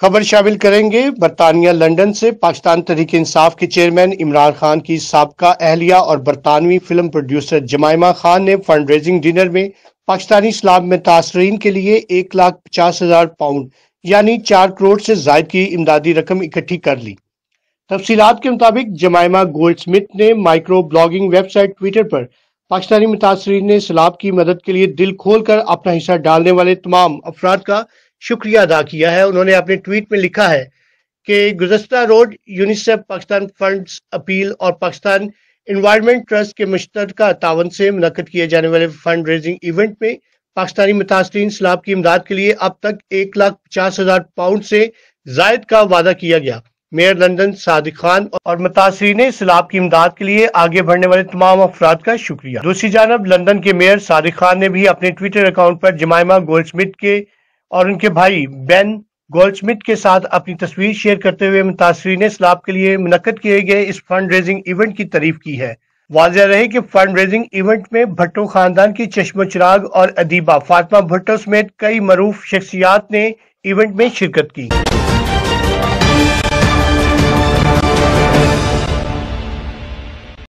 खबर शामिल करेंगे बरतानिया लंदन से पाकिस्तान तरीक इंसाफ के चेयरमैन इमरान खान की सबका अहलिया और बरतानवी फिल्म प्रोड्यूसर जमाइमा खान ने फंड रेजिंग डिनर में पाकिस्तानी इस्लाम में तासरीन के लिए एक लाख पचास हजार पाउंड यानी चार करोड़ से जायद की इमदादी रकम इकट्ठी कर ली तफसीत के मुताबिक जमाइमा गोल्ड स्मिथ ने माइक्रो ब्लॉगिंग वेबसाइट ट्विटर पर पाकिस्तानी मुतासरीन ने सलाब की मदद के लिए दिल खोलकर अपना हिस्सा डालने वाले तमाम अफराद का शुक्रिया अदा किया है उन्होंने अपने ट्वीट में लिखा है कि गुजस्ता रोज यूनिसेफ पाकिस्तान फंड अपील और पाकिस्तान इन्वायरमेंट ट्रस्ट के मुश्तर तावन से मुनद किए जाने वाले फंड रेजिंग इवेंट में पाकिस्तानी मुतासरीन सलाब की इमदाद के लिए अब तक एक लाख पचास हजार पाउंड से जायद का वादा किया गया मेयर लंदन सादिक खान और मुतासरीन सलाब की इमदाद के लिए आगे बढ़ने वाले तमाम अफराद का शुक्रिया दूसरी जानब लंदन के मेयर सादिक खान ने भी अपने ट्विटर अकाउंट पर जमायमा गोल्ड स्मिथ के और उनके भाई बेन गोल्डस्मिथ के साथ अपनी तस्वीर शेयर करते हुए मुतासरी ने सलाब के लिए मुनद किए गए इस फंड रेजिंग इवेंट की तारीफ की है वाजह रहे कि फंड रेजिंग इवेंट में भट्टो खानदान की चश्मो चिराग और अदीबा फातिमा भट्टो समेत कई मरूफ शख्सियात ने इवेंट में शिरकत की